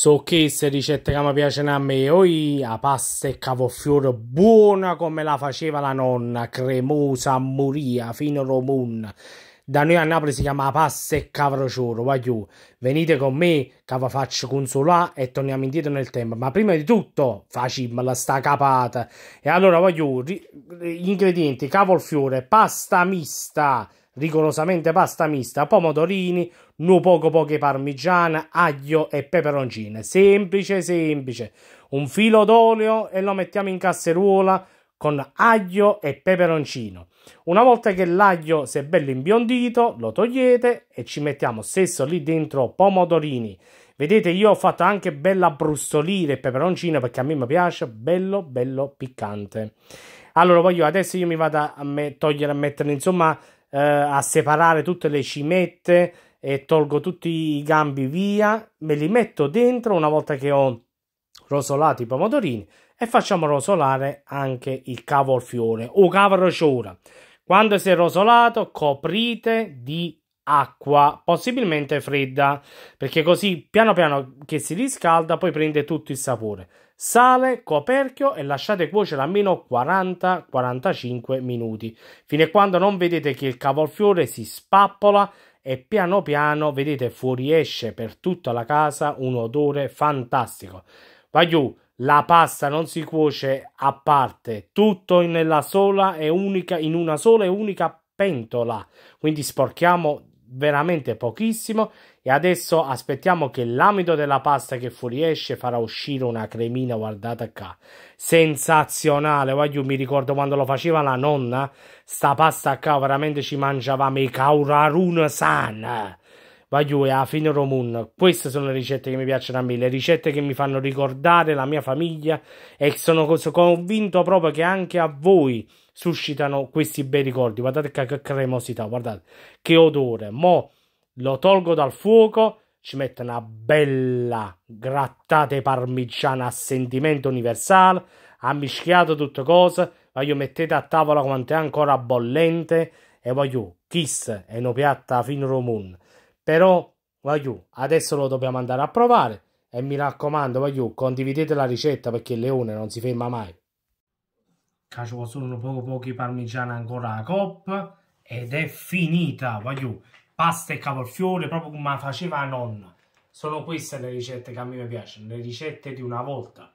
So che se ricetta che mi piace a me, oi a pasta e cavolfiore buona come la faceva la nonna, cremosa a moria, fino a romun. Da noi a Napoli si chiama pasta e cavrocioro, voglio. Venite con me che faccio consolare e torniamo indietro nel tempo. Ma prima di tutto facciamo la sta capata. E allora voglio ingredienti, cavolfiore, pasta mista, rigorosamente pasta mista, pomodorini, nu poco poche parmigiana, aglio e peperoncine. Semplice, semplice. Un filo d'olio e lo mettiamo in casseruola con aglio e peperoncino. Una volta che l'aglio si è bello imbiondito, lo togliete e ci mettiamo stesso lì dentro pomodorini. Vedete, io ho fatto anche bella brustolire il peperoncino perché a me mi piace bello bello piccante. Allora, voglio adesso io mi vado a me, togliere a mettere insomma eh, a separare tutte le cimette e tolgo tutti i gambi via, me li metto dentro una volta che ho rosolato i pomodorini e facciamo rosolare anche il cavolfiore o cavrociora. Quando si è rosolato, coprite di acqua, possibilmente fredda, perché così piano piano che si riscalda poi prende tutto il sapore. Sale, coperchio e lasciate cuocere almeno 40-45 minuti, fino a quando non vedete che il cavolfiore si spappola e piano piano, vedete, fuoriesce per tutta la casa un odore fantastico. Vagliù, la pasta non si cuoce a parte, tutto nella sola e unica, in una sola e unica pentola. Quindi sporchiamo veramente pochissimo e adesso aspettiamo che l'amido della pasta che fuoriesce farà uscire una cremina guardate qua sensazionale guagliù mi ricordo quando lo faceva la nonna sta pasta qua veramente ci mangiavamo i caurarun san Vagliù e a fine Romun, queste sono le ricette che mi piacciono a me, le ricette che mi fanno ricordare la mia famiglia e sono convinto proprio che anche a voi suscitano questi bei ricordi. Guardate che cremosità, guardate che odore. Mo lo tolgo dal fuoco, ci metto una bella grattate parmigiana a sentimento universale, ammischiato tutte cose, voglio mettete a tavola quanto è ancora bollente e voglio kiss è una piatta fin romun. Però voglio, adesso lo dobbiamo andare a provare e mi raccomando voglio condividete la ricetta perché il leone non si ferma mai. Cacio solo poco pochi parmigiani ancora a coppa ed è finita, voglio pasta e cavolfiore proprio come faceva la nonna. Sono queste le ricette che a me piacciono, le ricette di una volta.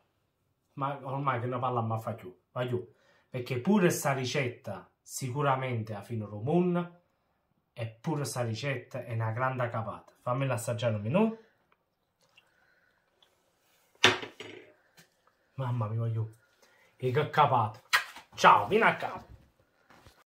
Ma ormai che ne parla ma fa più, voglio. Perché pure sta ricetta sicuramente a fine romon e pure sta ricetta è una grande capata. Fammela assaggiare un minuto. Mamma mia, voglio. E che capata. Ciao, vieni a casa.